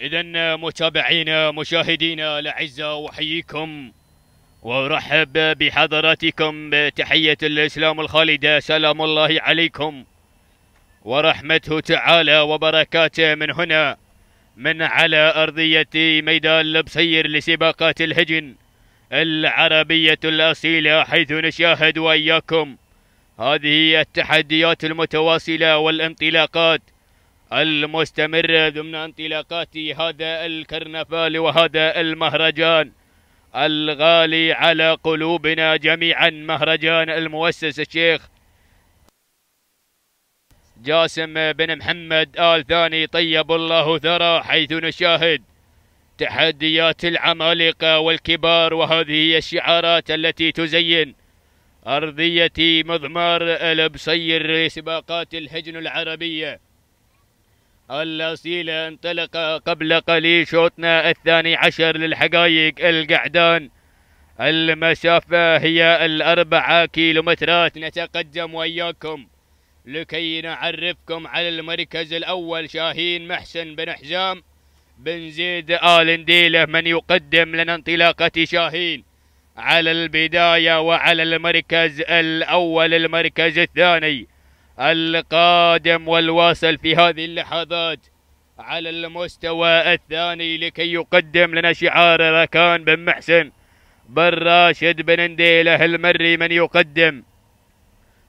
إذا متابعينا مشاهدينا الأعزاء أحييكم وأرحب بحضراتكم بتحية الإسلام الخالدة سلام الله عليكم ورحمته تعالى وبركاته من هنا من على أرضية ميدان البصير لسباقات الهجن العربية الأصيلة حيث نشاهد وإياكم هذه التحديات المتواصلة والانطلاقات المستمرة ضمن انطلاقات هذا الكرنفال وهذا المهرجان الغالي على قلوبنا جميعا مهرجان المؤسس الشيخ جاسم بن محمد آل ثاني طيب الله ثرى حيث نشاهد تحديات العمالقة والكبار وهذه الشعارات التي تزين أرضية مضمار البصير لسباقات الهجن العربية الأصيلة انطلق قبل قليل شوطنا الثاني عشر للحقايق القعدان المسافة هي الأربعة كيلومترات نتقدم وياكم لكي نعرفكم على المركز الأول شاهين محسن بن حزام بن زيد آل نديلة من يقدم لنا انطلاقة شاهين على البداية وعلى المركز الأول المركز الثاني القادم والواصل في هذه اللحظات على المستوى الثاني لكي يقدم لنا شعار ركان بن محسن بن راشد بن نديله المري من يقدم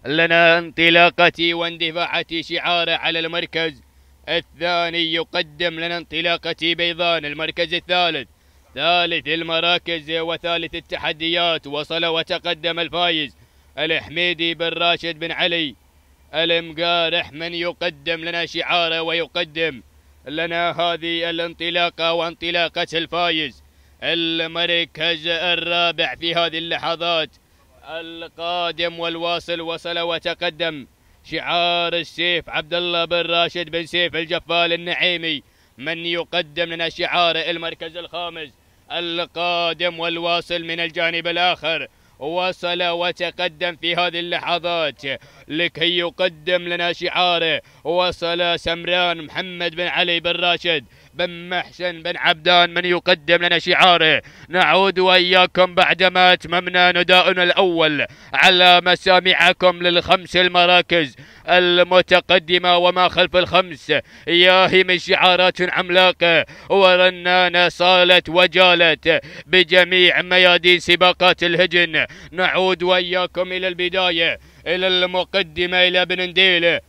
لنا انطلاقتي واندفاعتي شعاره على المركز الثاني يقدم لنا انطلاقتي بيضان المركز الثالث ثالث المراكز وثالث التحديات وصل وتقدم الفايز الحميدي بن راشد بن علي المقارح من يقدم لنا شعاره ويقدم لنا هذه الانطلاقة وانطلاقة الفايز المركز الرابع في هذه اللحظات القادم والواصل وصل وتقدم شعار السيف عبد الله بن راشد بن سيف الجفال النعيمي من يقدم لنا شعار المركز الخامس القادم والواصل من الجانب الآخر وصل وتقدم في هذه اللحظات لكي يقدم لنا شعاره وصل سمران محمد بن علي بن راشد بن محسن بن عبدان من يقدم لنا شعاره نعود وإياكم بعدما أتممنا نداؤنا الأول على مسامعكم للخمس المراكز المتقدمة وما خلف الخمس ياهي من شعارات عملاقة ورنانة صالت وجالت بجميع ميادين سباقات الهجن نعود وإياكم إلى البداية إلى المقدمة إلى بن نديله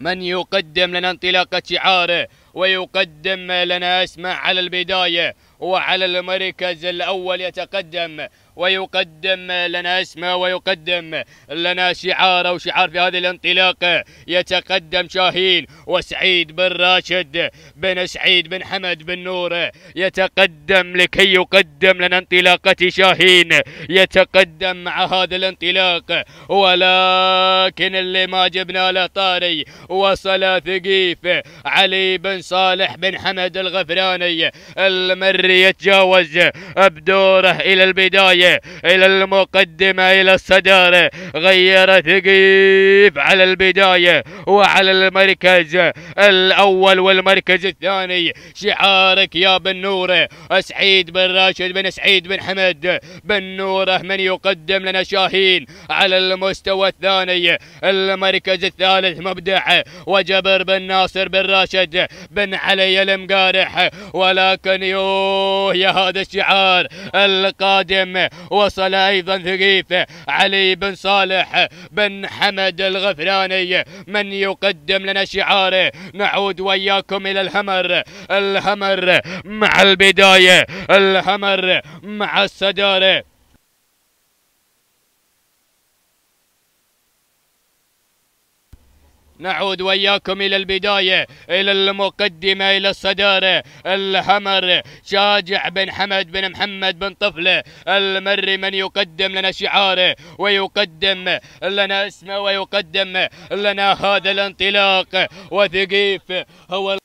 من يقدم لنا انطلاقة شعاره ويقدم لنا اسمه على البداية وعلى المركز الأول يتقدم ويقدم لنا اسمه ويقدم لنا شعاره وشعار في هذه الانطلاقة يتقدم شاهين وسعيد بن راشد بن سعيد بن حمد بن نور يتقدم لكي يقدم لنا انطلاقة شاهين يتقدم مع هذا الانطلاق ولكن اللي ما جبنا له طاري وصل ثقيف علي بن صالح بن حمد الغفراني المري يتجاوز بدوره إلى البداية إلى المقدمة إلى الصدارة غير ثقيف على البداية وعلى المركز الأول والمركز الثاني شعارك يا بن نور سعيد بن راشد بن سعيد بن حمد بن نوره من يقدم لنا شاهين على المستوى الثاني المركز الثالث مبدع وجبر بن ناصر بن راشد بن علي المقارح ولكن يوه يا هذا الشعار القادم وصل أيضا ثقيف علي بن صالح بن حمد الغفراني من يقدم لنا شعاره نعود وياكم إلى الهمر الهمر مع البداية الهمر مع الصدارة نعود وياكم إلى البداية إلى المقدمة إلى الصدارة الحمر شاجع بن حمد بن محمد بن طفلة المري من يقدم لنا شعاره ويقدم لنا اسمه ويقدم لنا هذا الانطلاق وثقيف هو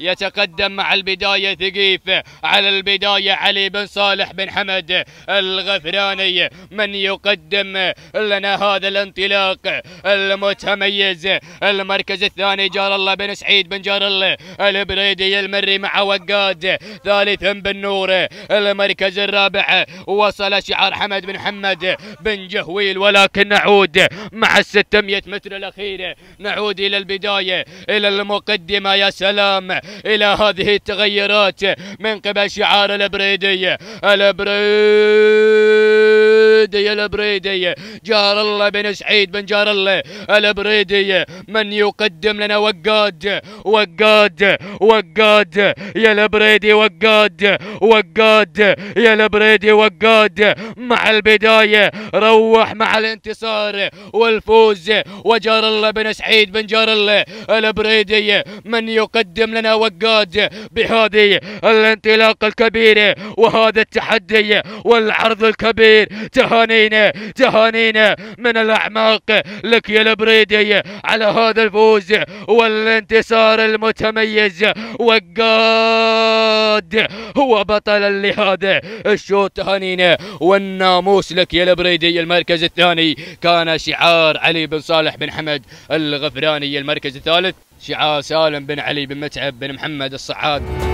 يتقدم مع البداية ثقيف على البداية علي بن صالح بن حمد الغفراني من يقدم لنا هذا الانطلاق المتميز المركز الثاني جار الله بن سعيد بن جار الله البريدي المري مع وقاد ثالثا بن نور المركز الرابع وصل شعار حمد بن حمد بن جهويل ولكن نعود مع ال 600 متر الأخيرة نعود إلى البداية إلى المقدمة يا سلام الى هذه التغيرات من قبل شعار البريدية البريد البريدي البريدي جار الله بن سعيد بن جار الله البريدي من يقدم لنا وقاد وقاد وقاد يا البريدي وقاد وقاد يا البريدي وقاد مع البداية روح مع الانتصار والفوز وجار الله بن سعيد بن جار الله البريدي من يقدم لنا وقاد بهذه الانطلاقة الكبيرة وهذا التحدي والعرض الكبير تهانينا تهانينا من الأعماق لك يا البريدي على هذا الفوز والانتصار المتميز وقاد هو بطل لهذا الشوط تهانينا والناموس لك يا البريدي المركز الثاني كان شعار علي بن صالح بن حمد الغفراني المركز الثالث شعار سالم بن علي بن متعب بن محمد الصعاد